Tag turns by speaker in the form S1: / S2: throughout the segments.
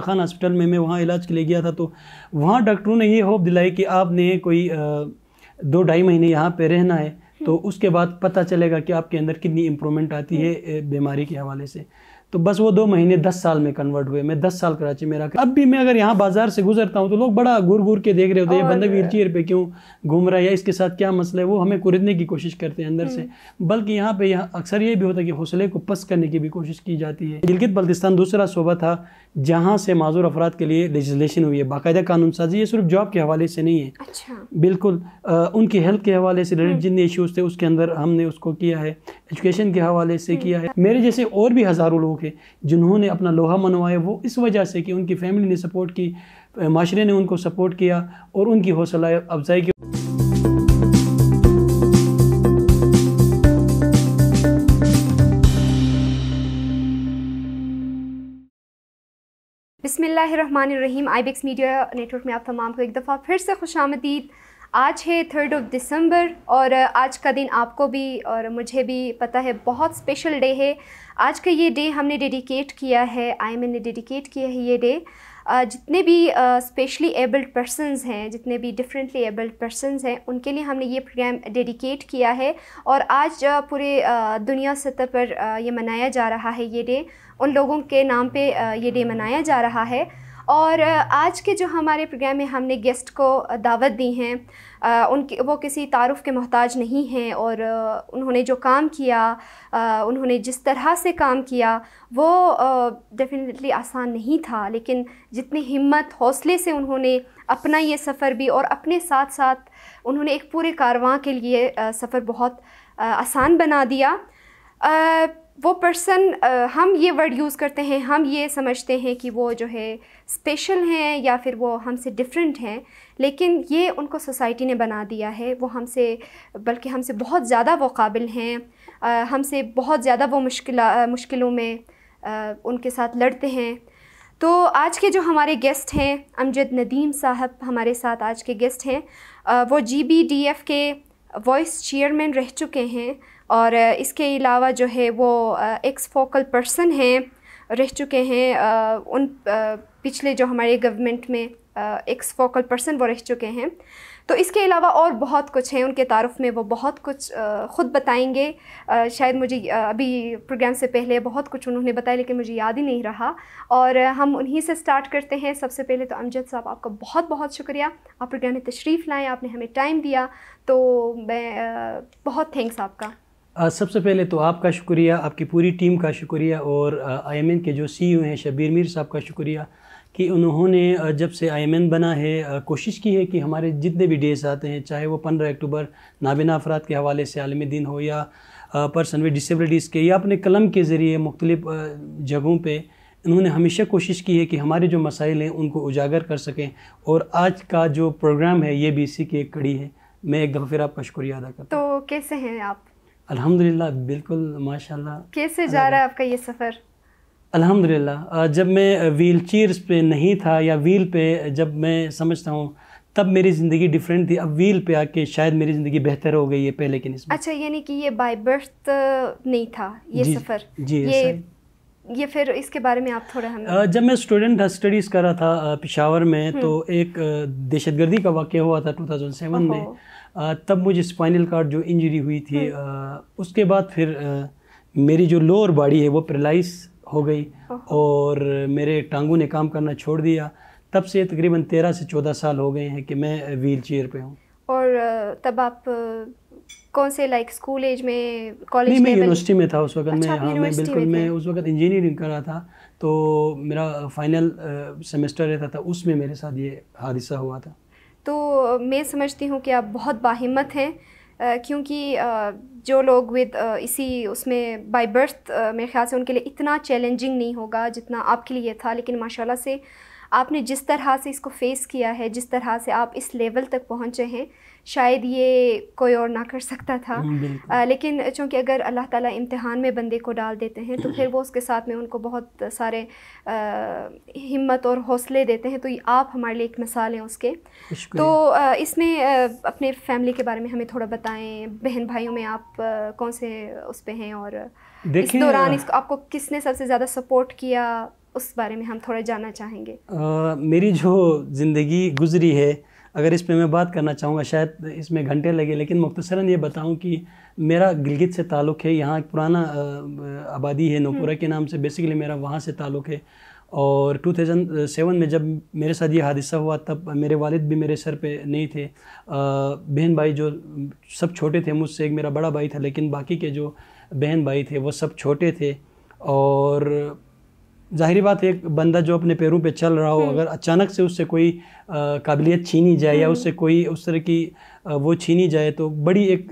S1: Khan hospital में मैं वहाँ इलाज के लिए गया था तो वहाँ डॉक्टरों ने ये होप दिलाई कि आपने कोई दो ढाई महीने यहाँ पे रहना है तो हम्म। उसके बाद पता चलेगा कि आपके अंदर कितनी इम्प्रूवमेंट आती है हम्म। बीमारी के हवाले से तो बस वो दो महीने दस साल में कन्वर्ट हुए मैं दस साल कराची में रहा अब भी मैं अगर यहाँ बाजार से गुजरता हूँ तो लोग बड़ा घूर घूर के देख रहे होते हैं बंदा वीर चेयर पर क्यों घूम रहा है या इसके साथ क्या मसला है वो हमें कुरीदने की कोशिश करते हैं अंदर से हम्म। बल्कि यहाँ पे यहाँ अक्सर ये भी होता है कि हौसले को पस करने की भी कोशिश की जाती है गिलगित बल्तिस्तान दूसरा शोबा था जहाँ से माजूर अफराद के लिए लेजिस्लेशन हुई है बाकायदा कानून साजी ये सिर्फ जॉब के हवाले से नहीं है अच्छा बिल्कुल आ, उनकी हेल्थ के हवाले से रिलेटेड हम्म। जितने इश्यूज़ थे उसके अंदर हमने उसको किया है एजुकेशन के हवाले से हम्म। किया है मेरे जैसे और भी हज़ारों लोग हैं जिन्होंने अपना लोहा मनवाया वो इस वजह से कि उनकी फैमिली ने सपोर्ट की माशरे ने उनको सपोर्ट किया और उनकी हौसला अफजाई की
S2: बसमीम आई बेक्स मीडिया नेटवर्क में आप तमाम को एक दफ़ा फिर से खुश आमदीद आज है थर्ड ऑफ दिसंबर और आज का दिन आपको भी और मुझे भी पता है बहुत स्पेशल डे है आज का ये डे हमने डेडिकेट किया है आई एम ने डेडिकेट किया है ये डे जितने भी स्पेशली एबल्ड पर्सनस हैं जितने भी डिफरेंटली एबल्ड पर्सनस हैं उनके लिए हमने ये प्रोग्राम डेडिकेट किया है और आज पूरे दुनिया सतह पर ये मनाया जा रहा है ये डे उन लोगों के नाम पे ये डे मनाया जा रहा है और आज के जो हमारे प्रोग्राम में हमने गेस्ट को दावत दी हैं उनकी वो किसी तारफ़ के मोहताज नहीं हैं और उन्होंने जो काम किया उन्होंने जिस तरह से काम किया वो डेफिनेटली आसान नहीं था लेकिन जितनी हिम्मत हौसले से उन्होंने अपना ये सफ़र भी और अपने साथ साथ उन्होंने एक पूरे कारवां के लिए सफ़र बहुत आसान बना दिया वो पर्सन हम ये वर्ड यूज़ करते हैं हम ये समझते हैं कि वो जो है स्पेशल हैं या फिर वो हमसे डिफरेंट हैं लेकिन ये उनको सोसाइटी ने बना दिया है वो हमसे बल्कि हमसे बहुत ज़्यादा वो काबिल हैं हमसे बहुत ज़्यादा वो मुश्किल मुश्किलों में आ, उनके साथ लड़ते हैं तो आज के जो हमारे गेस्ट हैं अमजद नदीम साहब हमारे साथ आज के गेस्ट हैं आ, वो जी बी डी एफ़ के वॉइस चेयरमैन रह चुके हैं और इसके अलावा जो है वो एक्स फोकल पर्सन हैं रह चुके हैं उन पिछले जो हमारे गवर्नमेंट में एक्स फोकल पर्सन वो रह चुके हैं तो इसके अलावा और बहुत कुछ हैं उनके तारफ़ में वो बहुत कुछ ख़ुद बताएंगे शायद मुझे अभी प्रोग्राम से पहले बहुत कुछ उन्होंने बताया लेकिन मुझे याद ही नहीं रहा और हम उन्हीं से स्टार्ट करते हैं सबसे पहले तो अमजद साहब आपका बहुत बहुत शुक्रिया आप प्रोग्राम में तशरीफ़ लाएँ आपने हमें टाइम दिया तो मैं बहुत थैंक्स आपका
S1: सबसे पहले तो आपका शुक्रिया आपकी पूरी टीम का शुक्रिया और आई के जो सी e हैं शबीर मीर साहब का शुक्रिया कि उन्होंने जब से आई बना है कोशिश की है कि हमारे जितने भी डेज आते हैं चाहे वो पंद्रह अक्टूबर नाबिना अफराद के हवाले से आलमी दिन हो या पर्सन विद डिसेबिलिटीज़ के या अपने कलम के ज़रिए मुख्तलिफ़ जगहों पर इन्होंने हमेशा कोशिश की है कि हमारे जो मसाइल हैं उनको उजागर कर सकें और आज का जो प्रोग्राम है ये भी इसी की एक कड़ी है मैं एक दफ़ा फिर आपका शुक्रिया अदा करता
S2: हूँ तो कैसे हैं आप
S1: अल्हम्दुलिल्लाह बिल्कुल माशाल्लाह
S2: कैसे जा रहा है आपका ये सफ़र
S1: अल्हम्दुलिल्लाह जब मैं व्हील चेयर्स पे नहीं था या व्हील पे जब मैं समझता हूँ तब मेरी ज़िंदगी डिफरेंट थी अब व्हील पे आके शायद मेरी ज़िंदगी बेहतर हो गई है पहले के नहीं
S2: अच्छा यानी कि ये बाई बर्थ नहीं था ये जी, सफ़र जी ये ये फिर इसके बारे में आप थोड़ा हमें
S1: जब मैं स्टूडेंट था स्टडीज़ कर रहा था पिशावर में हम्म। तो एक दहशत गर्दी का वाक्य हुआ था 2007 में तब मुझे स्पाइनल कार्ड जो इंजरी हुई थी हम्म। उसके बाद फिर मेरी जो लोअर बॉडी है वो पेरालाइज हो गई और मेरे टांगों ने काम करना छोड़ दिया तब से तकरीबन तेरह से चौदह साल हो गए हैं कि मैं व्हील चेयर पर हूँ
S2: और तब आप कौन से लाइक स्कूल एज में कॉलेज में मैं यूनिवर्सिटी में
S1: था उस वक्त अच्छा, मैं हाँ मैं बिल्कुल मैं उस वक्त इंजीनियरिंग कर रहा था तो मेरा फाइनल सेमेस्टर रहता था उसमें मेरे साथ ये हादसा हुआ था
S2: तो मैं समझती हूँ कि आप बहुत बाहिमत हैं क्योंकि जो लोग विद इसी उसमें बाय बर्थ मेरे ख्याल से उनके लिए इतना चैलेंजिंग नहीं होगा जितना आपके लिए था लेकिन माशाल्लाह से आपने जिस तरह से इसको फेस किया है जिस तरह से आप इस लेवल तक पहुँचे हैं शायद ये कोई और ना कर सकता था आ, हम्म, लेकिन चूँकि अगर अल्लाह ताला इम्तहान में बंदे को डाल देते हैं तो फिर वो उसके साथ में उनको बहुत सारे आ, हिम्मत और हौसले देते हैं तो आप हमारे लिए एक मिसाल हैं उसके तो आ, इसमें आ, अपने फैमिली के बारे में हमें थोड़ा बताएं बहन भाइयों में आप आ, कौन से उस पर हैं और इस दौरान इसको आपको किसने सबसे ज़्यादा सपोर्ट किया उस बारे में हम थोड़ा जानना चाहेंगे
S1: आ, मेरी जो ज़िंदगी गुजरी है अगर इस पर मैं बात करना चाहूँगा शायद इसमें घंटे लगे लेकिन मुख्तसरा ये बताऊँ कि मेरा गिलगित से ताल्लुक़ है यहाँ एक पुराना आबादी है हम्म। नोपुरा के नाम से बेसिकली मेरा वहाँ से ताल्लुक़ है और 2007 में जब मेरे साथ ये हादसा हुआ तब मेरे वालिद भी मेरे सर पे नहीं थे बहन भाई जो सब छोटे थे मुझसे एक मेरा बड़ा भाई था लेकिन बाकी के जो बहन भाई थे वो सब छोटे थे और जाहिर बात एक बंदा जो अपने पैरों पे चल रहा हो हम्म। अगर अचानक से उससे कोई काबिलियत छीनी जाए या हम्म। उससे कोई उस तरह की आ, वो छीनी जाए तो बड़ी एक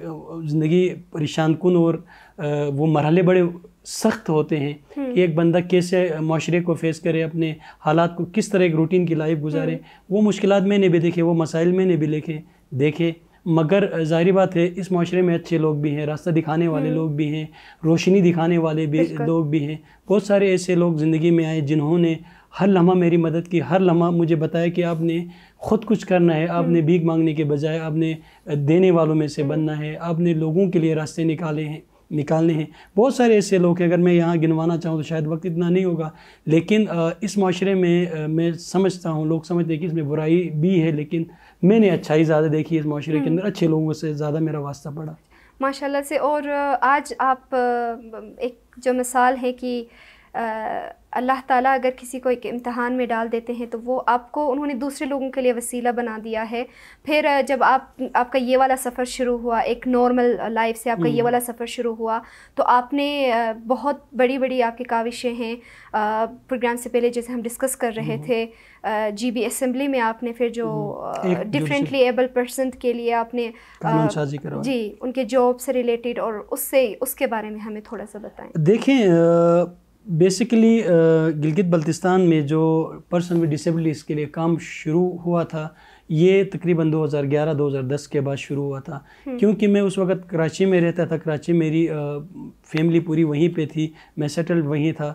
S1: ज़िंदगी परेशान कन और आ, वो मरहले बड़े सख्त होते हैं हम्म। कि एक बंदा कैसे माशरे को फेस करे अपने हालात को किस तरह एक रूटीन की लाइफ गुजारे वो मुश्किल मैंने भी देखे वो मसाइल मैंने भी देखे देखे मगर जाहिर बात है इस माशरे में अच्छे लोग भी हैं रास्ता दिखाने वाले हम्म। लोग भी हैं रोशनी दिखाने वाले भी लोग भी हैं बहुत सारे ऐसे लोग ज़िंदगी में आए जिन्होंने हर लम्हा मेरी मदद की हर लम्हा मुझे बताया कि आपने खुद कुछ करना है हम्म। आपने भीख मांगने के बजाय आपने देने वालों में से हम्म। बनना है आपने लोगों के लिए रास्ते निकाले हैं निकालने हैं बहुत सारे ऐसे लोग हैं अगर मैं यहाँ गिनवाना चाहूँ तो शायद वक्त इतना नहीं होगा लेकिन इस माशरे में मैं समझता हूँ लोग समझते हैं कि इसमें बुराई भी है लेकिन मैंने अच्छाई ज़्यादा देखी इस माशरे के हम्म। अंदर अच्छे लोगों से ज़्यादा मेरा वास्ता पड़ा
S2: माशाल्लाह से और आज आप एक जो मिसाल है कि अल्लाह ताला अगर किसी को एक इम्तहान में डाल देते हैं तो वो आपको उन्होंने दूसरे लोगों के लिए वसीला बना दिया है फिर जब आप आपका ये वाला सफ़र शुरू हुआ एक नॉर्मल लाइफ से आपका ये हम्म। वाला सफ़र शुरू हुआ तो आपने बहुत बड़ी बड़ी आपकी काविशें हैं प्रोग्राम से पहले जैसे हम डिस्कस कर रहे हम्म। थे जी बी असम्बली में आपने फिर जो डिफरेंटली एबल पर्सन के लिए आपने जी उनके जॉब से रिलेटेड और उससे उसके बारे में हमें थोड़ा सा बताएं
S1: देखें बेसिकली uh, गिलगित बल्तिस्तान में जो पर्सन विद डिसेबिलिटीज़ के लिए काम शुरू हुआ था ये तकरीबन 2011-2010 के बाद शुरू हुआ था हम्म। क्योंकि मैं उस वक्त कराची में रहता था कराची मेरी फैमिली पूरी वहीं पे थी मैं सेटल्ड वहीं था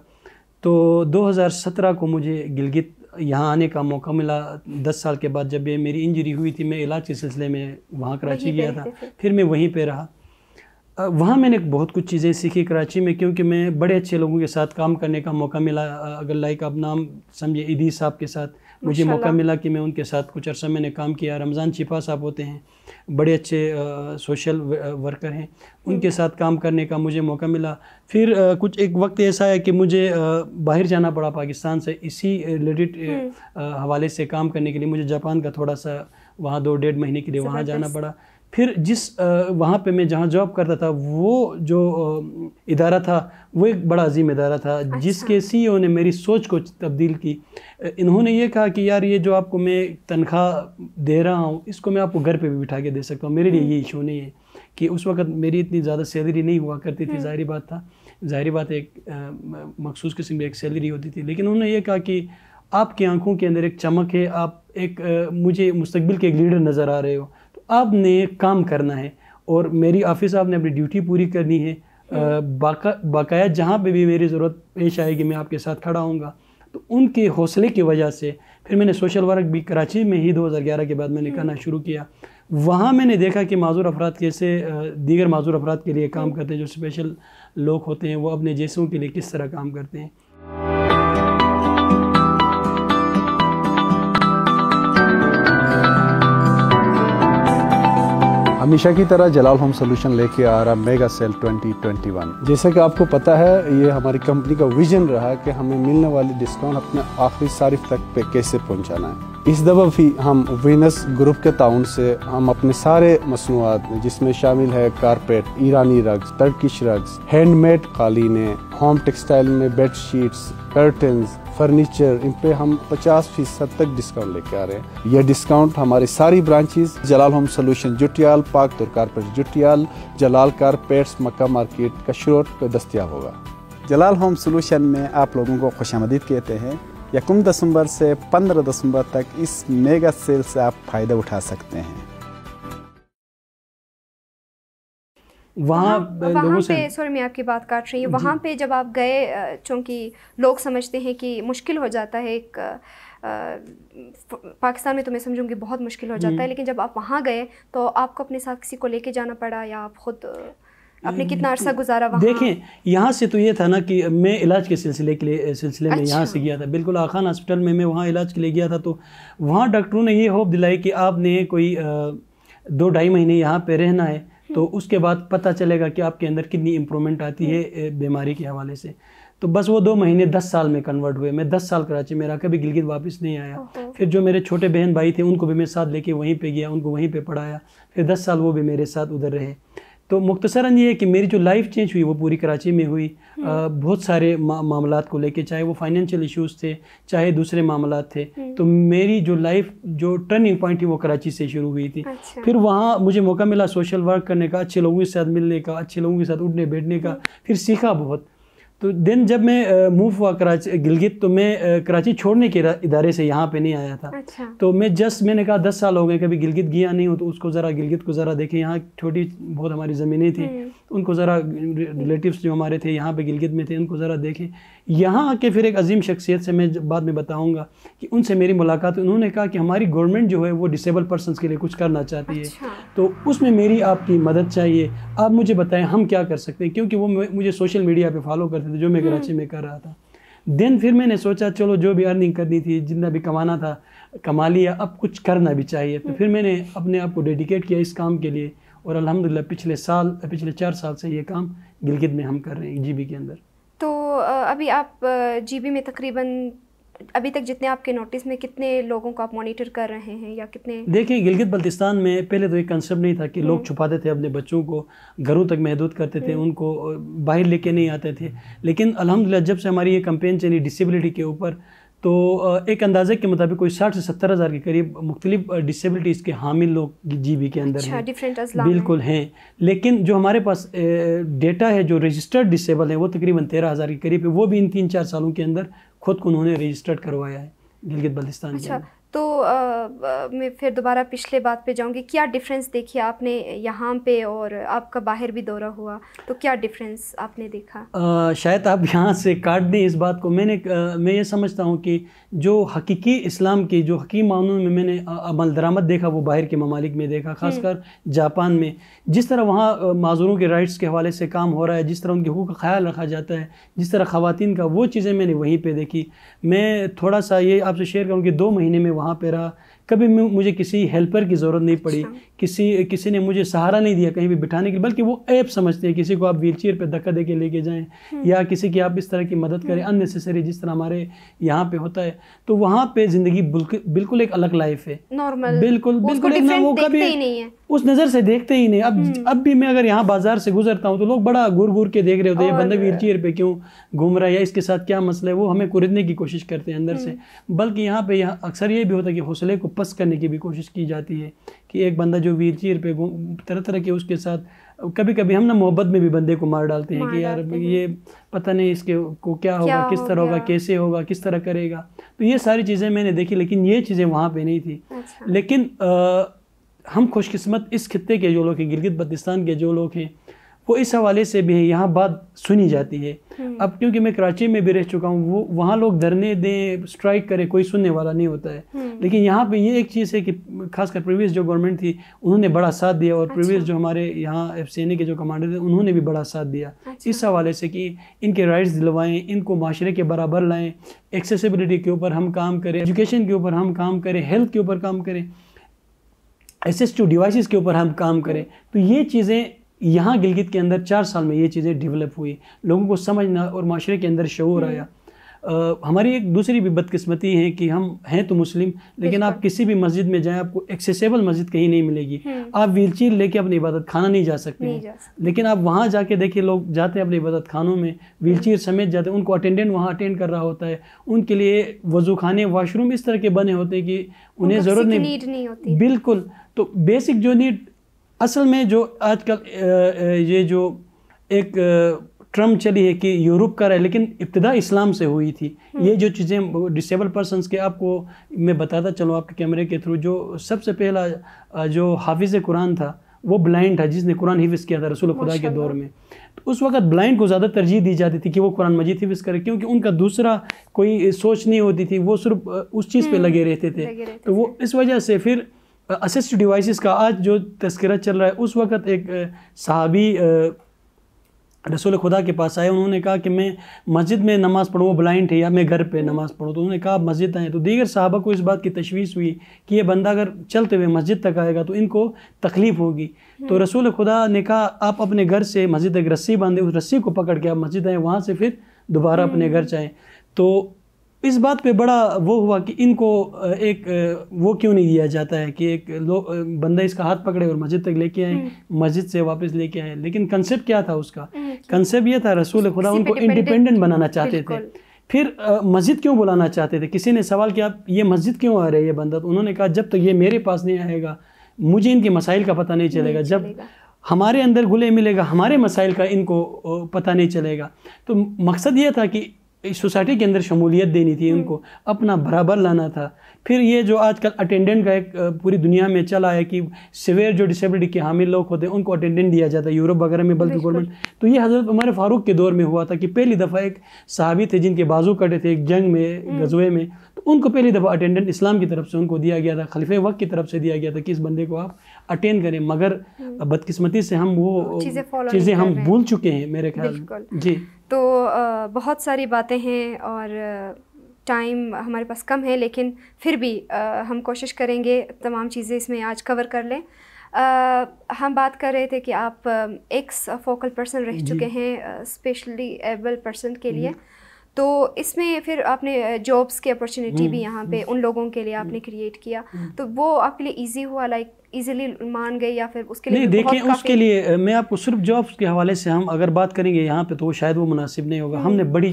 S1: तो 2017 को मुझे गिलगित यहाँ आने का मौका मिला दस साल के बाद जब ये मेरी इंजरी हुई थी मैं इलाज के सिलसिले में वहाँ कराची गया था फिर मैं वहीं पर रहा वहाँ मैंने बहुत कुछ चीज़ें सीखी कराची में क्योंकि मैं बड़े अच्छे लोगों के साथ काम करने का मौका मिला अगर लाइक आप नाम समझे इदी साहब के साथ मुझे मौका मिला कि मैं उनके साथ कुछ अरसा मैंने काम किया रमज़ान शिफा साहब होते हैं बड़े अच्छे आ, सोशल वर्कर हैं उनके हम्म। साथ काम करने का मुझे मौका मिला फिर आ, कुछ एक वक्त ऐसा है कि मुझे आ, बाहर जाना पड़ा पाकिस्तान से इसी रिलेटेड हम्म। हवाले से काम करने के लिए मुझे जापान का थोड़ा सा वहाँ दो डेढ़ महीने के लिए वहाँ जाना पड़ा फिर जिस वहाँ पे मैं जहाँ जॉब करता था वो जो इदारा था वो एक बड़ा अजीम इदारा था अच्छा। जिसके सीईओ e ने मेरी सोच को तब्दील की इन्होंने ये कहा कि यार ये जो आपको मैं तनख्वाह दे रहा हूँ इसको मैं आपको घर पे भी बिठा के दे सकता हूँ मेरे लिए ये इशू हम्म। नहीं है कि उस वक्त मेरी इतनी ज़्यादा सैलरी नहीं हुआ करती थी हम्म। ज़ाहरी बात था ज़ाहरी बात एक मखसूस किस्म की एक सैलरी होती थी लेकिन उन्होंने ये कहा कि आपकी आंखों के अंदर एक चमक है आप एक मुझे मुस्तबिल के एक लीडर नज़र आ रहे हो आपने काम करना है और मेरी ऑफिस आपने अपनी ड्यूटी पूरी करनी है हम्म। बाका बाकाया जहाँ पे भी मेरी ज़रूरत पेश आएगी मैं आपके साथ खड़ा होऊंगा तो उनके हौसले की वजह से फिर मैंने सोशल वर्क भी कराची में ही 2011 के बाद मैंने हम्म। करना शुरू किया वहाँ मैंने देखा कि माजूर अफराद कैसे दीगर माजूर अफराद के लिए काम हम्म। करते हैं जो स्पेशल लोग होते हैं वो अपने जैसों के लिए किस तरह काम करते हैं
S3: हमेशा की तरह जलाल होम सोल्यूशन लेके आ रहा मेगा सेल 2021 जैसे कि आपको पता है ये हमारी कंपनी का विजन रहा कि हमें मिलने वाली डिस्काउंट अपने आखिरी सारिफ तक पे कैसे पहुंचाना है इस दफ़ा भी हम विनस ग्रुप के ताउन से हम अपने सारे मसनूआत जिसमें शामिल है कारपेट ईरानी रग्स टर्किश रग्स हैंडमेड कालीने होम टेक्सटाइल में बेड शीट्स कर्टन्स फर्नीचर इन पे हम 50 फीसद तक डिस्काउंट लेके आ रहे हैं यह डिस्काउंट हमारे सारी branches Jalal home solution Jutial Pak और carpet Jutial Jalal carpets Makkah market कशरोट पर दस्तियाब होगा जलाल होम सोल्यूशन में आप लोगों को खुश कहते हैं यकम दिसंबर से पंद्रह दिसंबर तक इस मेगा सेल से आप फ़ायदा उठा सकते हैं
S1: वहाँ लोगों से
S2: सॉरी मैं आपकी बात काट रही हूँ वहाँ पे जब आप गए चूँकि लोग समझते हैं कि मुश्किल हो जाता है एक पाकिस्तान में तो मैं समझूंगी बहुत मुश्किल हो जाता है लेकिन जब आप वहाँ गए तो आपको अपने साथ किसी को लेके जाना पड़ा या आप खुद आपने कितना तो अर्सा गुजारा वहाँ देखें
S1: यहाँ से तो ये था ना कि मैं इलाज के सिलसिले के लिए सिलसिले में अच्छा। यहाँ से अच्छा। गया था बिल्कुल आखान हॉस्पिटल में मैं वहाँ इलाज के लिए गया था तो वहाँ डॉक्टरों ने ये होप दिलाई कि आपने कोई दो ढाई महीने यहाँ पे रहना है तो उसके बाद पता चलेगा कि आपके अंदर कितनी इम्प्रूवमेंट आती है बीमारी के हवाले से तो बस वो दो महीने दस साल में कन्वर्ट हुए मैं दस साल कराची मेरा कभी गिलगित वापस नहीं आया फिर जो मेरे छोटे बहन भाई थे उनको भी मैं साथ लेके वहीं पे गया उनको वहीं पे पढ़ाया फिर दस साल वो भी मेरे साथ उधर रहे तो मुख्तसरा ये है कि मेरी जो लाइफ चेंज हुई वो पूरी कराची में हुई आ, हम्म। बहुत सारे मा, मामला को लेके चाहे वो फाइनेंशियल इश्यूज थे चाहे दूसरे मामला थे हम्म। तो मेरी जो लाइफ जो टर्निंग पॉइंट थी वो कराची से शुरू हुई थी अच्छा। फिर वहाँ मुझे मौका मिला सोशल वर्क करने का अच्छे लोगों के साथ मिलने का अच्छे लोगों के साथ उठने बैठने का हम्म। फिर सीखा बहुत तो दिन जब मैं मूव हुआ कराची गिलगित तो मैं कराची छोड़ने के इदारे से यहाँ पे नहीं आया था अच्छा। तो मैं जस्ट मैंने कहा दस साल हो गए कभी गिलगित गया नहीं हो तो उसको ज़रा गिलगित को ज़रा देखें यहाँ छोटी बहुत हमारी ज़मीनें थी हम्म। तो उनको ज़रा रिलेटिव्स जो हमारे थे यहाँ पे गिलगित में थे उनको ज़रा देखें यहाँ आके फिर एक अजीम शख्सियत से मैं बाद में बताऊँगा कि उनसे मेरी मुलाकात उन्होंने कहा कि हमारी गवर्नमेंट जो है वो डिसेबल पर्सन के लिए कुछ करना चाहती है अच्छा। तो उसमें मेरी आपकी मदद चाहिए आप मुझे बताएं हम क्या कर सकते हैं क्योंकि वो मुझे सोशल मीडिया पर फॉलो करते था जो मैं कराची हम्म। में कर रहा था दिन फिर मैंने सोचा चलो जो भी अर्निंग करनी थी जितना भी कमाना था कमा लिया अब कुछ करना भी चाहिए तो हम्म। फिर मैंने अपने आप को डेडिकेट किया इस काम के लिए और अल्हम्दुलिल्लाह पिछले साल पिछले चार साल से ये काम गिलगित में हम कर रहे हैं जीबी के अंदर
S2: तो अभी आप जीबी में तकरीबन अभी तक जितने आपके नोटिस में कितने लोगों को आप मॉनिटर कर रहे हैं या कितने
S1: देखिए गिलगित बल्तिस्तान में पहले तो एक कंसेप्ट नहीं था कि लोग हम्म। छुपाते थे अपने बच्चों को घरों तक महदूद करते थे हम्म। उनको बाहर लेके नहीं आते थे लेकिन अलहमदिल्ला जब से हमारी ये कंपेन चली डिसेबिलिटी के ऊपर तो एक अंदाजे के मुताबिक कोई साठ से सत्तर हज़ार के करीब मुख्तलिफ डिसेबिलिटीज़ के हामिल लोग जीबी के अंदर अच्छा,
S2: हैं बिल्कुल
S1: हैं लेकिन जो हमारे पास डेटा है जो रजिस्टर्ड डिसेबल है वो तकरीबन तेरह हज़ार के करीब है वो भी इन तीन चार सालों के अंदर खुद को उन्होंने रजिस्टर्ड करवाया है गिलगित बल्तिस्तान अच्छा,
S2: तो आ, आ, मैं फिर दोबारा पिछले बात पे जाऊंगी क्या डिफरेंस देखी आपने यहाँ पे और आपका बाहर भी दौरा हुआ तो क्या डिफरेंस आपने देखा
S1: आ, शायद आप यहाँ से काट दें इस बात को मैंने आ, मैं ये समझता हूँ कि जो हकीकी इस्लाम की जो हकी मामलों में मैंने अमल दरामद देखा वो बाहर के ममालिक में देखा हम्म। खासकर जापान में जिस तरह वहाँ माजूरों के राइट्स के हवाले से काम हो रहा है जिस तरह उनके हकूक का ख्याल रखा जाता है जिस तरह खुवान का वो चीज़ें मैंने वहीं पर देखी मैं थोड़ा सा ये आपसे शेयर करूँ कि दो महीने में वहाँ पे रहा कभी मुझे किसी हेल्पर की ज़रूरत नहीं पड़ी अच्छा। किसी किसी ने मुझे सहारा नहीं दिया कहीं भी बिठाने के लिए बल्कि वो ऐप समझते हैं किसी को आप व्हील चेयर पर धक्का दे के लेके जाएँ हम्म। या किसी की आप इस तरह की मदद करें हम्म। अननेसेसरी जिस तरह हमारे यहाँ पे होता है तो वहाँ पे ज़िंदगी बिल्कुल एक अलग लाइफ है
S2: नॉर्मल बिल्कुल बिल्कुल वो कभी
S1: उस नज़र से देखते ही नहीं अब हम्म। अब भी मैं अगर यहाँ बाजार से गुजरता हूँ तो लोग बड़ा घूर घूर के देख रहे होते हैं बंदा वीर चेयर पर क्यों घूम रहा है या इसके साथ क्या मसला है वो हमें कुरदने की कोशिश करते हैं अंदर से हम्म। बल्कि यहाँ पे यहाँ अक्सर ये भी होता है कि हौसले को पस करने की भी कोशिश की जाती है कि एक बंदा जो वीर चेयर पे तरह तरह के उसके साथ कभी कभी हम ना मोहब्बत में भी बंदे को मार डालते हैं कि यार ये पता नहीं इसके को क्या होगा किस तरह होगा कैसे होगा किस तरह करेगा तो ये सारी चीज़ें मैंने देखी लेकिन ये चीज़ें वहाँ पर नहीं थी अच्छा। लेकिन हम खुशकस्मत इस खत्े के जो लोग हैं गिलगित बल्तिस्तान के जो लोग हैं वो इस हवाले से भी यहाँ बात सुनी जाती है हम्म। अब क्योंकि मैं कराची में भी रह चुका हूँ वो वहाँ लोग धरने दें स्ट्राइक करें कोई सुनने वाला नहीं होता है हम्म। लेकिन यहाँ पे ये एक चीज़ है कि खासकर प्रीवियस जो गवर्नमेंट थी उन्होंने बड़ा साथ दिया और अच्छा। प्रीवियस जो हमारे यहाँ एफ के जो कमांडर थे उन्होंने भी बड़ा साथ दिया अच्छा। इस हवाले से कि इनके राइट्स दिलवाएँ इनको माशरे के बराबर लाएँ एक्सेसिबिलिटी के ऊपर हम काम करें एजुकेशन के ऊपर हम काम करें हेल्थ के ऊपर काम करें एस एस टू डिवाइसेस के ऊपर हम काम करें तो ये चीज़ें यहाँ गिलगित के अंदर चार साल में ये चीज़ें डेवलप हुई लोगों को समझना और माशरे के अंदर शोर आया आ, हमारी एक दूसरी भी बदकिस्मती है कि हम हैं तो मुस्लिम लेकिन आप किसी भी मस्जिद में जाएं आपको एक्सेसिबल मस्जिद कहीं नहीं मिलेगी हम्म। आप व्हील चेयर लेके अपनी इबादत खाना नहीं जा सकते नहीं जा सकते। लेकिन आप वहाँ जाके देखिए लोग जाते हैं अपने इबादत खानों में व्हील चेयर हम्म। समेत जाते हैं उनको अटेंडेंट वहाँ अटेंड कर रहा होता है उनके लिए वजू खाने वाशरूम इस तरह के बने होते हैं कि उन्हें ज़रूरत
S2: नहीं
S1: बिल्कुल तो बेसिक जो नीड असल में जो आजकल ये जो एक ट्रम चली है कि यूरोप का रहा है लेकिन इब्तदा इस्लाम से हुई थी हम्म। ये जो चीज़ें डिसेबल पर्सनस के आपको मैं बताता चलूँ आपके कैमरे के थ्रू जो सबसे पहला जो हाफिज़ कुरान था वो ब्लाइंड था जिसने कुरान हिफ्ज़ किया था रसूल खुदा के दौर में तो उस वक्त ब्लाइंड को ज़्यादा तरजीह दी जाती थी कि वो कुरान मजीद हिफ्ज़ करे क्योंकि उनका दूसरा कोई सोच नहीं होती थी वो सिर्फ उस चीज़ पर हम्म, लगे रहते थे तो वो इस वजह से फिर असिस्ट डिवाइसेस का आज जो तस्करा चल रहा है उस वक़्त एक सहाबी रसूल खुदा के पास आए उन्होंने कहा कि मैं मस्जिद में नमाज़ पढ़ूँ वो ब्लाइंड है या मैं घर पे नमाज़ पढ़ूँ तो उन्होंने कहा मस्जिद आएँ तो दीगर साहबा को इस बात की तशवीश हुई कि ये बंदा अगर चलते हुए मस्जिद तक आएगा तो इनको तकलीफ़ होगी हम्म। तो रसूल खुदा ने कहा आप अपने घर से मस्जिद एक रस्सी बांधे उस रस्सी को पकड़ के आप मस्जिद आएँ वहाँ से फिर दोबारा हम्म। अपने घर जाएँ तो तो इस बात पे बड़ा वो हुआ कि इनको एक वो क्यों नहीं दिया जाता है कि एक लोग बंदा इसका हाथ पकड़े और मस्जिद तक लेके आए हम्म। मस्जिद से वापस लेके आए लेकिन कंसेप्ट क्या था उसका कंसेप्ट हम्म, तो ये था रसूल खुदा उनको इंडिपेंडेंट बनाना चाहते थे फिर मस्जिद क्यों बुलाना चाहते थे किसी ने सवाल किया ये मस्जिद क्यों आ रहे है ये बंदा तो उन्होंने कहा जब तक ये मेरे पास नहीं आएगा मुझे इनके मसाइल का पता नहीं चलेगा जब हमारे अंदर घुले मिलेगा हमारे मसाइल का इनको पता नहीं चलेगा तो मकसद ये था कि इस सोसाइटी के अंदर शमूलियत देनी थी उनको अपना बराबर लाना था फिर ये जो आजकल अटेंडेंट का एक पूरी दुनिया में चला है कि सिवेयर जो डिसेबिलिटी के हामिल लोग होते हैं उनको अटेंडेंट दिया जाता है यूरोप वगैरह में बल्कि गवर्नमेंट तो ये हज़रत उमर फारूक के दौर में हुआ था कि पहली दफ़ा एक सहाबी थे जिनके बाजू कटे थे एक जंग में हम्म। गजवे में तो उनको पहली दफ़ा अटेंडेंट इस्लाम की तरफ से उनको दिया गया था खलीफे वक्त की तरफ से दिया गया था कि इस बंदे को आप अटेन करें मगर हम्म। बदकिस्मती से हम वो चीज़ें चीज़ें हम भूल चुके हैं मेरे ख्याल जी
S2: तो बहुत सारी बातें हैं और टाइम हमारे पास कम है लेकिन फिर भी हम कोशिश करेंगे तमाम चीज़ें इसमें आज कवर कर लें आ, हम बात कर रहे थे कि आप एक्स फोकल पर्सन रह चुके हैं स्पेशली एबल पर्सन के लिए तो इसमें फिर आपने जॉब्स की अपॉर्चुनिटी भी हम्म, यहाँ हम्म। पे उन लोगों के लिए आपने क्रिएट किया हम्म। तो वो आपके लिए इजी हुआ लाइक इजीली मान गए या फिर उसके लिए नहीं देखिए उसके
S1: लिए मैं आपको सिर्फ जॉब्स के हवाले से हम अगर बात करेंगे यहाँ पे तो शायद वो मुनासिब नहीं होगा हमने बड़ी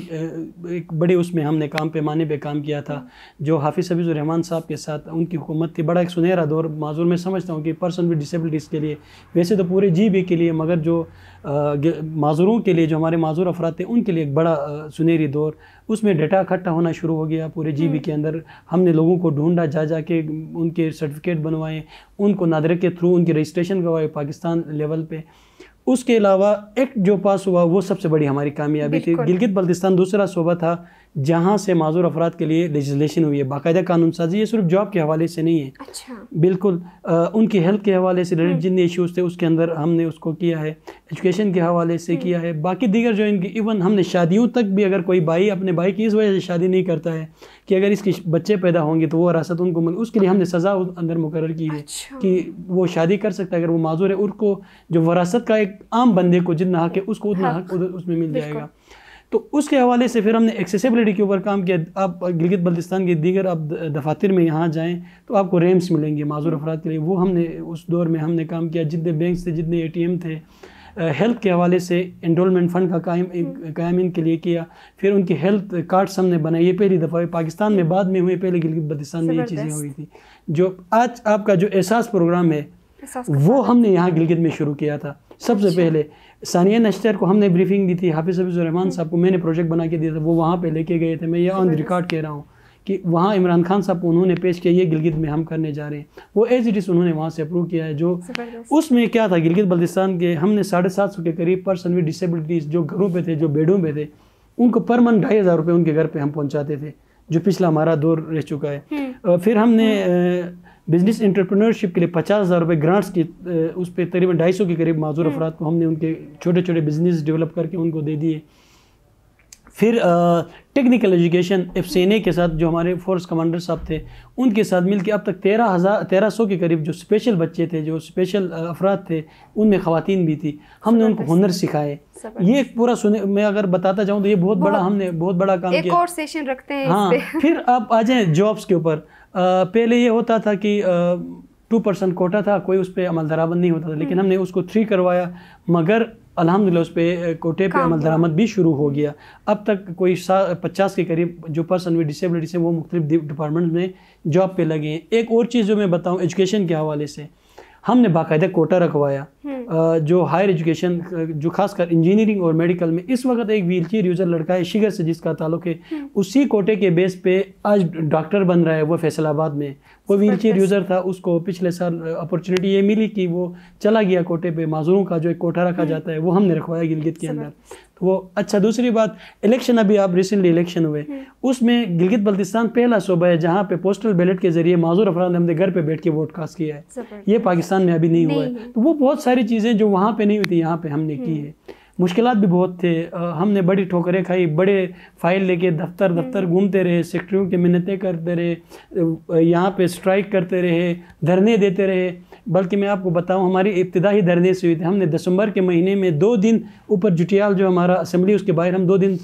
S1: एक बड़े उसमें हमने काम पैमाने पर काम किया था जो हाफिज़ रहमान साहब के साथ उनकी हुकूमत थी बड़ा एक सुनहरा दौर माजूर मैं समझता हूँ कि पर्सन विद डिसेबिलिटीज़ के लिए वैसे तो पूरे जी के लिए मगर जो माजूरों के लिए जो हमारे माजूर अफराद थे उनके लिए एक बड़ा सुनहरी दौर उसमें डेटा इकट्ठा होना शुरू हो गया पूरे जी हम्म। के अंदर हमने लोगों को ढूंढा जा जा के उनके सर्टिफिकेट बनवाए उनको नादर के थ्रू उनकी रजिस्ट्रेशन करवाए पाकिस्तान लेवल पर उसके अलावा एक्ट जो पास हुआ वो सबसे बड़ी हमारी कामयाबी थी गिलगित बल्तिस्तान दूसरा सूबा था जहाँ से माजूर अफराद के लिए लेजिस्लेशन हुई है बाकायदा कानून साजी ये सिर्फ जॉब के हवाले से नहीं है अच्छा बिल्कुल आ, उनकी हेल्थ के हवाले से रिलेटेड हम्म। जितने इश्यूज़ थे उसके अंदर हमने उसको किया है एजुकेशन के हवाले से हम्म। किया है बाकी दीगर जो इनकी इवन हमने शादियों तक भी अगर कोई भाई अपने भाई की इस वजह से शादी नहीं करता है कि अगर इसके बच्चे पैदा होंगे तो वो वरासत उनको मिल उसके लिए हमने सज़ा अंदर मुकर की है अच्छा। कि वो शादी कर सकता है अगर वो माजूर है उनको जो वरासत का एक आम बंदे को जितना हक है उसको उतना हक उसमें मिल जाएगा तो उसके हवाले से फिर हमने एक्सेसिबिलिटी के ऊपर काम किया आप गिलगित बल्तिस्तान के दीगर आप दफातर में यहाँ जाएँ तो आपको रेम्स मिलेंगे माजूर अफराद के लिए वो हमने उस दौर में हमने काम किया जितने बैंक थे जितने ए टी एम थे हेल्थ के हवाले से इंडोलमेंट फ़ंड का कायम हम्म। कायम इनके लिए किया फिर उनके हेल्थ कार्ड्स हमने बनाए ये पहली दफ़ा पाकिस्तान में बाद में हुए पहले गिलगित बल्तिस्तान में ये चीज़ें हुई थी जो आज आपका जो एहसास प्रोग्राम है वो हमने यहाँ गिलगित में शुरू किया था सबसे पहले सानिया नश्तर को हमने ब्रीफिंग दी थी हाफिज़ हफीज़ुररहमान साहब को मैंने प्रोजेक्ट बना के दिया था वो वहाँ पे लेके गए थे मैं ये ऑन रिकॉर्ड कह रहा हूँ कि वहाँ इमरान खान साहब को उन्होंने पेश किया ये गिलगित में हम करने जा रहे हैं वो एज इट इज़ उन्होंने वहाँ से अप्रूव किया है जो उसमें क्या था गिलगित बल्तिस्तान के हमने साढ़े सात सौ के करीब पर्सन विद डिसेबिलिटीज़ जो घरों पर थे जो बेडों पर थे उनको पर मंथ ढाई हज़ार रुपये उनके घर पर हम पहुँचाते थे जो पिछला हमारा दौर रह चुका है हम्म। फिर हमने हम्म। बिज़नेस इंटरप्रेन्योरशिप के लिए पचास हज़ार रुपये ग्रांट्स की उस पर तकरीबन ढाई सौ के करीब माजूर हम्म। अफराद को हमने उनके छोटे छोटे बिज़नेस डेवलप करके उनको दे दिए फिर टेक्निकल एजुकेशन एफ के साथ जो हमारे फोर्स कमांडर साहब थे उनके साथ मिलकर अब तक तेरह हज़ार तेरह सौ के करीब जो स्पेशल बच्चे थे जो स्पेशल अफराद थे उनमें खातन भी थी हमने उनको हुनर सिखाए ये एक पूरा सुने मैं अगर बताता चाहूँ तो ये बहुत, बहुत बड़ा हमने बहुत बड़ा काम किया और
S2: सेशन रखते हैं हाँ
S1: फिर आप आ जाएँ जॉब्स के ऊपर पहले ये होता था कि टू परसेंट कोटा था कोई उस पर अमल दरामद नहीं होता था लेकिन हम्म। हमने उसको थ्री करवाया मगर अलहमदिल्ला उस पर कोटे पे अमल दरामद भी शुरू हो गया अब तक कोई पचास के करीब जो पर्सन विद डिसेबिलिटीज़ हैं वो मुख्तलिफ डिपार्टमेंट में जॉब पे लगे हैं एक और चीज़ जो मैं बताऊँ एजुकेशन के हवाले से हमने बाकायदा कोटा रखवाया हम्म। जो हायर एजुकेशन जो खासकर इंजीनियरिंग और मेडिकल में इस वक्त एक व्हील चेयर यूज़र लड़का है शिगर से जिसका ताल्लुक है हम्म। उसी कोटे के बेस पे आज डॉक्टर बन रहा है वो फैसलाबाद में वो व्हील चेयर यूज़र था उसको पिछले साल अपॉर्चुनिटी ये मिली कि वो चला गया कोटे पे माजूरों का जो एक कोटा रखा हम्म। जाता है वो हमने रखवाया गिलगित के अंदर वो अच्छा दूसरी बात इलेक्शन अभी आप रिसेंटली इलेक्शन हुए हम्म। उसमें गिलगित बल्तिस्तान पहला सूबा है जहाँ पे पोस्टल बैलेट के जरिए माजूर अफराद हमने घर पे बैठ के वोट कास्ट किया है ये पाकिस्तान में अभी नहीं, नहीं हुआ है तो वो बहुत सारी चीज़ें जो वहाँ पे नहीं हुई थी यहाँ पे हमने की हम्म। है मुश्किल भी बहुत थे हमने बड़ी ठोकरें खाई बड़े फाइल लेके दफ्तर दफ्तर हम्म। घूमते रहे सेक्रेटरियों की मिन्नतें करते रहे यहाँ पे स्ट्राइक करते रहे धरने देते रहे बल्कि मैं आपको बताऊं हमारी इब्तदा ही धरने से हुई थी हमने दिसंबर के महीने में दो दिन ऊपर जुटियाल जो हमारा असम्बली उसके बाहर हम दो दिन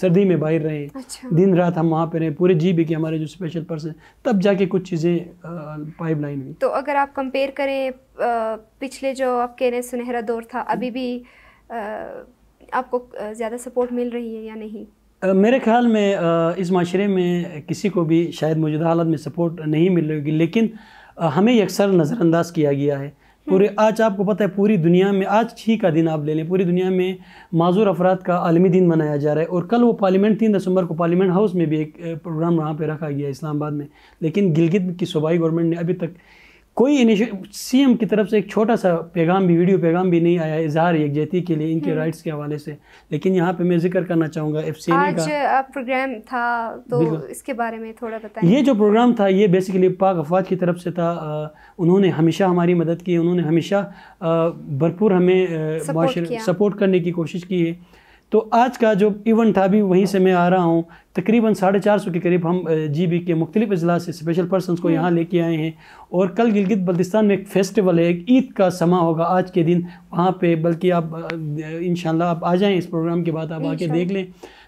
S1: सर्दी में बाहर रहे अच्छा। दिन रात हम वहाँ पर रहे पूरे जी बी के हमारे जो स्पेशल पर्सन तब जाके कुछ चीज़ें लाइन हुई
S2: तो अगर आप कंपेयर करें पिछले जो आप कह रहे सुनहरा दौर था अभी भी आपको ज़्यादा सपोर्ट मिल रही है या नहीं
S1: मेरे ख्याल में इस माशरे में किसी को भी शायद मौजूदा हालत में सपोर्ट नहीं मिल रही होगी लेकिन हमें अक्सर नज़रअंदाज किया गया है पूरे हम्म। आज आपको पता है पूरी दुनिया में आज ही का दिन आप ले लें पूरी दुनिया में माजूर अफराद का आलमी दिन मनाया जा रहा है और कल वो पार्लियामेंट तीन दिसंबर को पार्लियामेंट हाउस में भी एक प्रोग्राम वहाँ पर रखा गया इस्लामाबाद में लेकिन गिलगित की सूबाई गवर्नमेंट ने अभी तक कोई सी सीएम की तरफ से एक छोटा सा पैगाम भी वीडियो पैगाम भी नहीं आया इजहार यकजहती के लिए इनके राइट्स हम्म। के हवाले से लेकिन यहाँ पे मैं जिक्र करना चाहूँगा एफ सी का
S2: प्रोग्राम था तो इसके बारे में थोड़ा बताएं ये
S1: जो प्रोग्राम था ये बेसिकली पाक अफवाज की तरफ से था उन्होंने हमेशा हमारी मदद की उन्होंने हमेशा भरपूर हमें सपोर्ट करने की कोशिश की है तो आज का जो इवेंट था अभी वहीं से मैं आ रहा हूँ तकरीबन साढ़े चार सौ के करीब हम जी के मुख्तलिफ अजला से स्पेशल पर्सन को हम्म। यहाँ लेके आए हैं और कल गिलगित बल्तिस्तान में एक फेस्टिवल है एक ईद का समा होगा आज के दिन वहाँ पे बल्कि आप इन आप आ जाएँ इस प्रोग्राम के बाद आप आके देख लें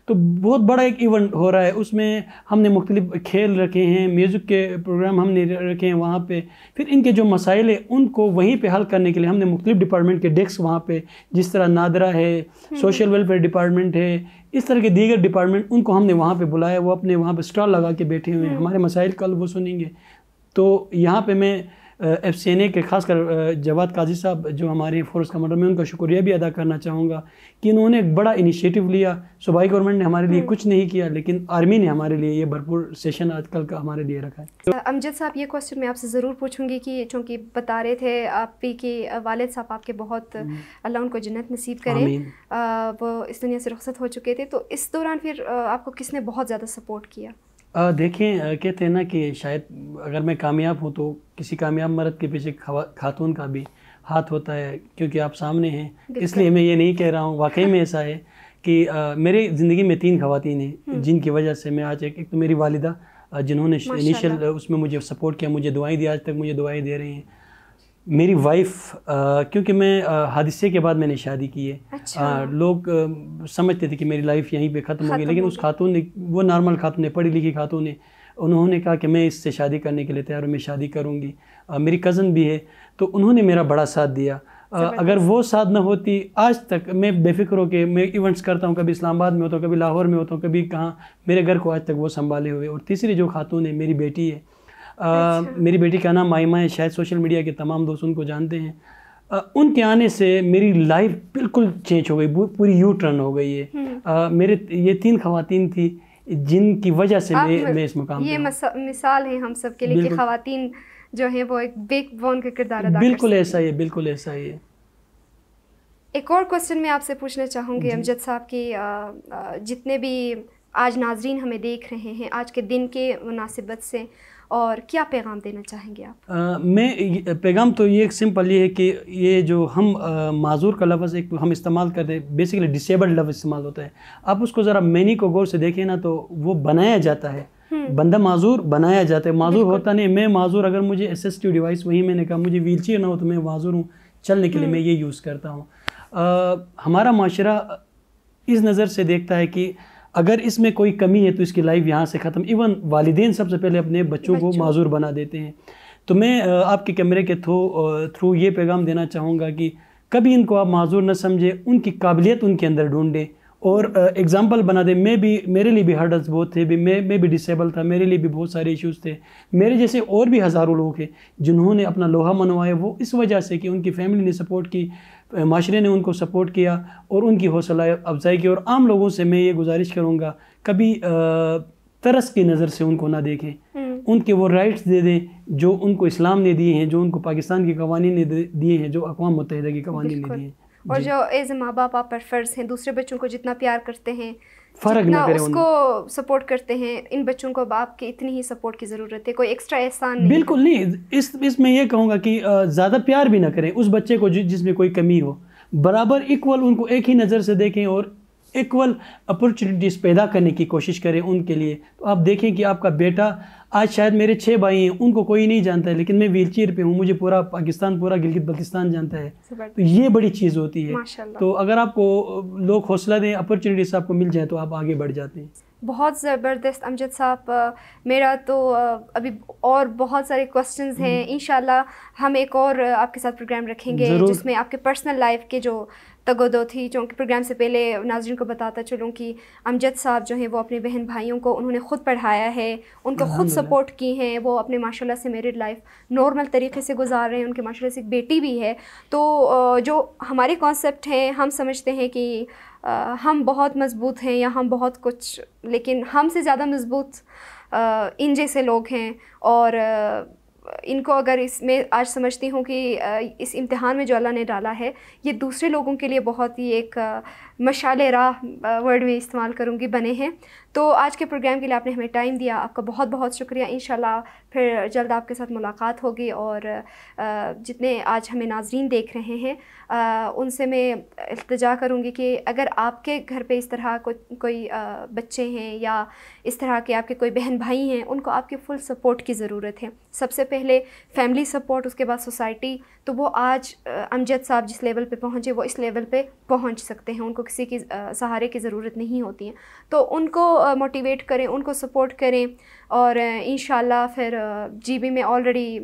S1: तो बहुत बड़ा एक इवेंट हो रहा है उसमें हमने मुख्तलिफ खेल रखे हैं म्यूज़िक के प्रोग्राम हमने रखे हैं वहाँ पर फिर इनके जो मसाइल हैं उनको वहीं पर हल करने के लिए हमने मुख्तलिफ डिपार्टमेंट के डेस्क वहाँ पर जिस तरह नादरा है सोशल वेलफेयर डिपार्टमेंट है इस तरह के दीगर डिपार्टमेंट उनको हमने वहाँ पर बुलाया वो अपने वहाँ पर स्टॉल लगा के बैठे हुए हैं हम्म। हमारे मसाइल कल वो सुनेंगे तो यहाँ पर मैं एफ सी एन ए के खासकर जवाद काजी साहब जो हमारे फोर्स कमांडर में उनका शुक्रिया भी अदा करना चाहूँगा कि इन्होंने एक बड़ा इनिशिएटिव लिया सूबाई गवर्नमेंट ने हमारे लिए हम्म। कुछ नहीं किया लेकिन आर्मी ने हमारे लिए ये भरपूर सेशन आजकल का हमारे लिए रखा
S2: है अमजद साहब ये क्वेश्चन मैं आपसे ज़रूर पूछूंगी कि चूँकि बता रहे थे आप कि वालद साहब आपके बहुत हम्म। अल्लाह उनको जन्नत नसीब करें वो इस दुनिया से रुखसत हो चुके थे तो इस दौरान फिर आपको किसने बहुत ज़्यादा सपोर्ट किया
S1: देखें कहते हैं ना कि शायद अगर मैं कामयाब हूँ तो किसी कामयाब मर्द के पीछे खातून का भी हाथ होता है क्योंकि आप सामने हैं इसलिए मैं ये नहीं कह रहा हूँ वाकई में ऐसा है कि मेरी मेरे ज़िंदगी में तीन खातन हैं हम्म। जिनकी वजह से मैं आज एक, एक तो मेरी वालिदा जिन्होंने इनिशियल उसमें मुझे सपोर्ट किया मुझे दुआएं दी आज तक मुझे दुआएं दे रही हैं मेरी वाइफ क्योंकि मैं हादसे के बाद मैंने शादी की है अच्छा। आ, लोग आ, समझते थे कि मेरी लाइफ यहीं पे ख़त्म हो गई लेकिन उस खातून ने वो नॉर्मल खातून है पढ़ी लिखी खातून है उन्होंने कहा कि मैं इससे शादी करने के लिए तैयार हूँ मैं शादी करूँगी मेरी कज़न भी है तो उन्होंने मेरा बड़ा साथ दिया अगर वो साथ ना होती आज तक मैं बेफिक्र होकर मैं इवेंट्स करता हूँ कभी इस्लामाबाद में होता हूँ कभी लाहौर में होता हूँ कभी कहाँ मेरे घर को आज तक वो संभाले हुए और तीसरी जो खातून है मेरी बेटी है अच्छा। मेरी बेटी का नाम माइमा है शायद सोशल मीडिया के तमाम दोस्त उनको जानते हैं आ, उनके आने से मेरी लाइफ बिल्कुल चेंज हो गई पूरी यू टर्न हो गई है हम्म। मेरे ये तीन खातन थी जिनकी वजह से मैं मैं इस मुकाम ये
S2: मिसाल है हम सब के लिए कि खातन जो है वो एक बेक बोन का किरदार बिल्कुल ऐसा
S1: ही है बिल्कुल ऐसा ही है
S2: एक और क्वेश्चन मैं आपसे पूछना चाहूँगी अमजद साहब की जितने भी आज नाजरीन हमें देख रहे हैं आज के दिन के मुनासिबत से और क्या पैगाम देना चाहेंगे आप
S1: आ, मैं पैगाम तो ये सिंपल ये है कि ये जो हम माजूर का लफ्ज़ एक हम इस्तेमाल करते हैं बेसिकली डिसेबल्ड लफ्ज़ इस्तेमाल होता है आप उसको ज़रा मैनी को गौर से देखें ना तो वो बनाया जाता है हम्म। बंदा माजूर बनाया जाता है माजूर होता नहीं मैं माजूर अगर मुझे एसेसिटिव डिवाइस वही मैंने कहा मुझे व्हील चेयर ना हो तो मैं माजूर हूँ चलने के लिए मैं हम्म। ये यूज़ करता हूँ हमारा माशरा इस नज़र से देखता है कि अगर इसमें कोई कमी है तो इसकी लाइफ यहाँ से ख़त्म इवन वालदे सबसे पहले अपने बच्चों, को माजूर बना देते हैं तो मैं आपके कैमरे के थ्रू थ्रू ये पैगाम देना चाहूँगा कि कभी इनको आप माजूर न समझें उनकी काबिलियत उनके अंदर ढूंढें और एग्ज़ाम्पल बना दें मैं भी मेरे लिए भी हर्डल्स बहुत थे भी मैं मैं भी डिसेबल था मेरे लिए भी बहुत सारे इश्यूज़ थे मेरे जैसे और भी हज़ारों लोग हैं जिन्होंने अपना लोहा मनवाया वो इस वजह से कि उनकी फैमिली ने सपोर्ट की माशरे ने उनको सपोर्ट किया और उनकी हौसला अफजाई की और आम लोगों से मैं ये गुजारिश करूँगा कभी तरस की नज़र से उनको ना देखें हम्म। उनके वो राइट्स दे दें जो उनको इस्लाम ने दिए हैं जो उनको पाकिस्तान के कवानी ने दिए हैं जो अकवा मुतहदा के
S2: कवानी ने दिए हैं और जो एज माँ बाप आप पर फ़र्ज़ हैं दूसरे बच्चों को जितना प्यार करते हैं फर्क ना करें उसको सपोर्ट करते हैं इन बच्चों को बाप की इतनी ही सपोर्ट की ज़रूरत है कोई एक्स्ट्रा एहसान नहीं बिल्कुल
S1: नहीं इस इसमें यह कहूँगा कि ज़्यादा प्यार भी ना करें उस बच्चे को जिसमें कोई कमी हो बराबर इक्वल उनको एक ही नज़र से देखें और इक्वल अपॉर्चुनिटीज़ पैदा करने की कोशिश करें उनके लिए तो आप देखें कि आपका बेटा आज शायद मेरे छः भाई हैं उनको कोई नहीं जानता है लेकिन मैं व्हील चेयर पर हूँ मुझे पूरा पाकिस्तान पूरा गिलगित बल्तिस्तान जानता है तो ये बड़ी चीज़ होती है तो अगर आपको लोग हौसला दें अपॉर्चुनिटीज़ आपको मिल जाए तो आप आगे बढ़ जाते हैं
S2: बहुत ज़बरदस्त अमजद साहब मेरा तो अभी और बहुत सारे क्वेश्चंस हैं हम्म। इन हम एक और आपके साथ प्रोग्राम रखेंगे जिसमें आपके पर्सनल लाइफ के जो तगोदो थी जो कि प्रोग्राम से पहले नाजरन को बताता चलूँ कि अमजद साहब जो हैं वो अपने बहन भाइयों को उन्होंने ख़ुद पढ़ाया है उनको ख़ुद सपोर्ट की हैं वो अपने माशाल्लाह से मेरिड लाइफ नॉर्मल तरीके से गुजार रहे हैं उनके माशाल्लाह से एक बेटी भी है तो जो हमारे कॉन्सेप्ट हैं हम समझते हैं कि हम बहुत मजबूत हैं या हम बहुत कुछ लेकिन हमसे ज़्यादा मजबूत इन जैसे लोग हैं और इनको अगर इसमें आज समझती हूँ कि इस इम्तिहान में जो अल्लाह ने डाला है ये दूसरे लोगों के लिए बहुत ही एक मशाल राह वर्ड में इस्तेमाल करूँगी बने हैं तो आज के प्रोग्राम के लिए आपने हमें टाइम दिया आपका बहुत बहुत शुक्रिया इन फिर जल्द आपके साथ मुलाकात होगी और जितने आज हमें नाजरीन देख रहे हैं उनसे मैं इल्तजा करूँगी कि अगर आपके घर पे इस तरह को, कोई बच्चे हैं या इस तरह के आपके कोई बहन भाई हैं उनको आपके फुल सपोर्ट की ज़रूरत है सबसे पहले फैमिली सपोर्ट उसके बाद सोसाइटी तो वो आज अमजद साहब जिस लेवल पे पहुँचे वो इस लेवल पे पहुँच सकते हैं उनको किसी की सहारे की ज़रूरत नहीं होती है तो उनको मोटिवेट करें उनको सपोर्ट करें और इन फिर जीबी में ऑलरेडी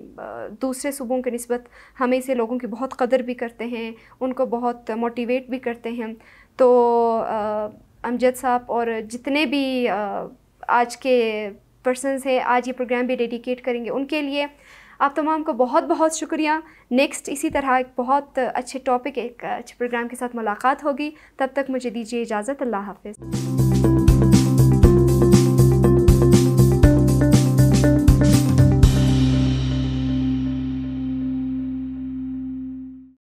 S2: दूसरे सूबों के नस्बत हमें से लोगों की बहुत कदर भी करते हैं उनको बहुत मोटिवेट भी करते हैं तो अमजद साहब और जितने भी आज के पर्सनस हैं आज ये प्रोग्राम भी डेडिकेट करेंगे उनके लिए आप तमाम को बहुत बहुत शुक्रिया नेक्स्ट इसी तरह एक बहुत अच्छे टॉपिक एक अच्छे प्रोग्राम के साथ मुलाकात होगी तब तक मुझे दीजिए इजाज़त अल्लाह हाफिज़